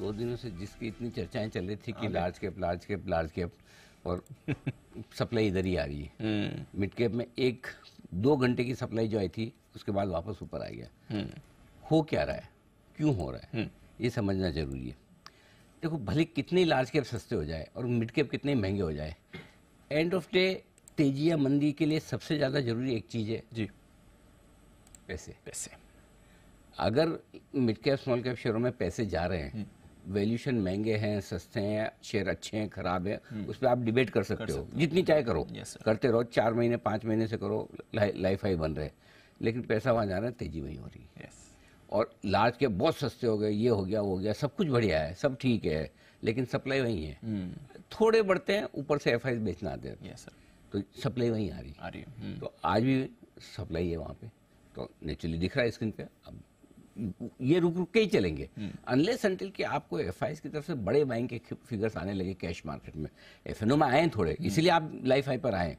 दो दिनों से जिसकी इतनी चर्चाएं चल रही थी कि large cap large cap large cap और सप्लाई इधर ही आ रही है मिड हम्म। कैप में एक दो घंटे की सप्लाई जो आई थी उसके बाद वापस ऊपर आ गया हम्म। हो क्या रहा है क्यों हो रहा है हम्म। ये समझना जरूरी है देखो भले कितने लार्ज कैप सस्ते हो जाए और मिड कैप कितने महंगे हो जाए एंड ऑफ डे तेजी या मंदी के लिए सबसे ज़्यादा जरूरी एक चीज़ है जी पैसे पैसे अगर मिड कैप स्मॉल कैप शेयरों में पैसे जा रहे हैं वैल्यूशन महंगे हैं सस्ते हैं शेयर अच्छे हैं खराब हैं हम्म। उस पर आप डिबेट कर सकते, कर सकते हो जितनी चाहे करो करते रहो चार महीने पाँच महीने से करो लाइफ हाई बन रहे लेकिन पैसा वहाँ जा रहा है तेजी वही हो रही है और लार्ज के बहुत सस्ते हो गए ये हो गया वो हो गया सब कुछ बढ़िया है सब ठीक है लेकिन सप्लाई वही है हम्म। थोड़े बढ़ते हैं ऊपर से एफ बेचना आते हैं तो सप्लाई वहीं आ रही है हम्म। तो आज भी सप्लाई है वहाँ पे तो नेचुरली दिख रहा है स्क्रीन पे अब ये रुक रुक के ही चलेंगे अनलेस हम्म। अंटिल कि आपको एफ की तरफ से बड़े बैंक के फिगर्स आने लगे कैश मार्केट में एफ में आए थोड़े हम्म। इसीलिए आप लाइफ आई पर आए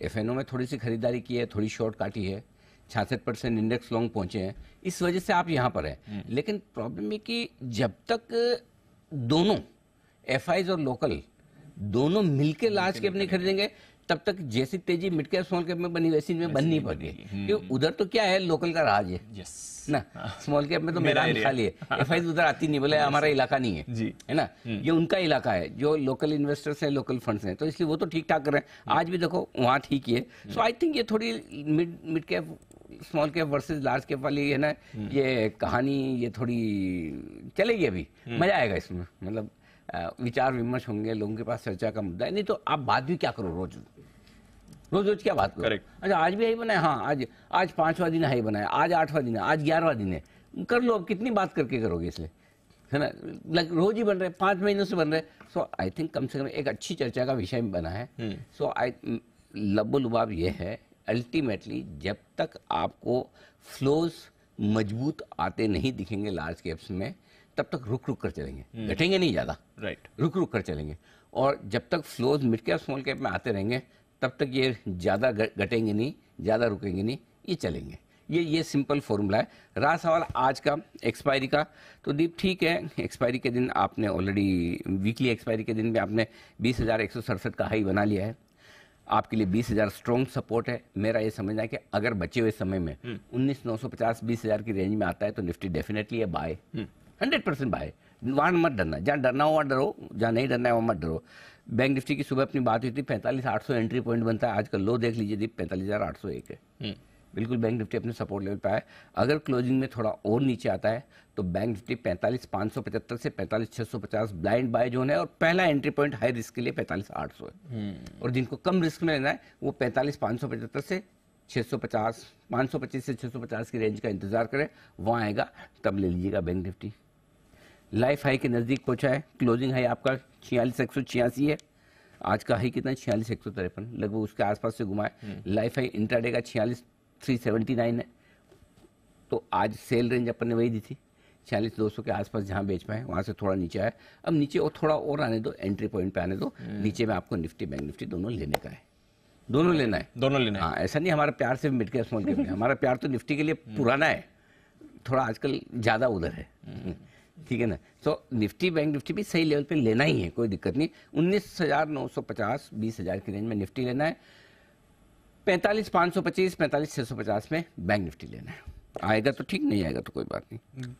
एफ हम्म। में थोड़ी सी खरीदारी की है थोड़ी शॉर्ट काटी है छियासठ परसेंट इंडेक्स लॉन्ग पहुंचे हैं इस वजह से आप यहां पर हैं लेकिन प्रॉब्लम ये कि जब तक दोनों एफ और लोकल दोनों मिलके लास्ट के अपने खरीदेंगे तब तक जैसी तेजी मिड कैप स्मॉल कैप में बनी वैसी में बन नहीं पड़ती क्योंकि हम्म, हम्म। उधर तो क्या है लोकल का राज है ना स्मॉल कैप में तो मेरा खाली है एफ उधर आती नहीं बोले हमारा इलाका नहीं है जी है ना हम्म। ये उनका इलाका है जो लोकल इन्वेस्टर्स हैं लोकल फंड्स हैं तो इसलिए वो तो ठीक ठाक कर रहे हैं आज भी देखो वहाँ ठीक ही है सो आई थिंक ये थोड़ी mid mid cap small cap versus large cap वाली है ना ये कहानी ये थोड़ी चलेगी अभी मजा आएगा इसमें मतलब विचार विमर्श होंगे लोगों के पास चर्चा का मुद्दा है नहीं तो आप बात भी क्या करो रोज रोज रोज क्या बात करो अच्छा आज भी यही बनाए हाँ आज आज पांचवा दिन है बनाए आज आठवा दिन है आज ग्यारहवा दिन है कर लो कितनी बात करके करोगे इसलिए है ना लाइक रोज ही बन रहे पांच महीनों से बन रहे सो आई थिंक कम से कम एक अच्छी चर्चा का विषय बना है सो आई लबो लुबाब यह है अल्टीमेटली जब तक आपको फ्लोज मजबूत आते नहीं दिखेंगे लार्ज कैप्स में तब तक रुक रुक कर चलेंगे हम्म। घटेंगे नहीं ज़्यादा राइट रुक रुक कर चलेंगे और जब तक flows mid cap small cap में आते रहेंगे तब तक ये ज़्यादा घटेंगे नहीं ज़्यादा रुकेंगे नहीं ये चलेंगे ये ये सिंपल फॉर्मूला है रहा सवाल आज का एक्सपायरी का तो दीप ठीक है एक्सपायरी के दिन आपने ऑलरेडी वीकली एक्सपायरी के दिन भी आपने बीस हज़ार एक सौ सड़सठ का हाई बना लिया है आपके लिए बीस हज़ार स्ट्रॉन्ग सपोर्ट है मेरा ये समझना है कि अगर बचे हुए समय में हम्म। उन्नीस नौ सौ पचास बीस हज़ार की रेंज में आता है तो निफ्टी डेफिनेटली है बाय हंड्रेड परसेंट बाय वहाँ मत डरना जहाँ डरना हुआ वहाँ डरो जहाँ नहीं डरना है वहाँ मत डरो बैंक निफ्टी की सुबह अपनी बात हुई थी पैंतालीस आठ सौ एंट्री पॉइंट बनता है आजकल लो देख लीजिए दीप पैंतालीस हज़ार आठ सौ एक है हम्म। बिल्कुल बैंक निफ्टी अपने सपोर्ट लेवल पर आए अगर क्लोजिंग में थोड़ा और नीचे आता है तो बैंक निफ्टी पैंतालीस पाँच सौ पचहत्तर से पैंतालीस छः सौ पचास ब्लाइंड बाय जोन है और पहला एंट्री पॉइंट हाई रिस्क के लिए पैंतालीस आठ सौ है हम्म। और जिनको कम रिस्क में लेना है वो पैंतालीस पाँच सौ पचहत्तर से सौ पचास पाँच सौ पच्चीस से छः सौ पचास की रेंज का इंतजार करें वहाँ आएगा तब ले लीजिएगा बैंक निफ्टी लाइफ हाई के नज़दीक पहुंचा है क्लोजिंग हाई आपका छियालीस एक सौ छियासी है आज का हाई कितना छियालीस एक सौ तिरपन लगभग उसके आसपास से घुमा है हम्म। लाइफ हाई इंट्राडे का छियालीस थ्री सेवेंटी नाइन है तो आज सेल रेंज अपन ने वही दी थी छियालीस दो सौ के आसपास जहाँ बेच पाए वहाँ से थोड़ा नीचे आया अब नीचे और थोड़ा और आने दो एंट्री पॉइंट पे आने दो हम्म। नीचे में आपको निफ्टी बैंक निफ्टी दोनों लेने का है दोनों लेना है दोनों लेना है हाँ ऐसा नहीं हमारा प्यार सिर्फ मिड कैप स्मॉल कैप हमारा प्यार तो निफ्टी के लिए हम्म। पुराना है थोड़ा आजकल ज़्यादा उधर है ठीक है ना तो निफ्टी बैंक निफ्टी भी सही लेवल पे लेना ही है कोई दिक्कत नहीं उन्नीस हजार नौ सौ पचास बीस हजार की रेंज में निफ्टी लेना है पैंतालीस पांच सौ पच्चीस पैंतालीस छह सौ पचास में बैंक निफ्टी लेना है आएगा तो ठीक नहीं आएगा तो कोई बात नहीं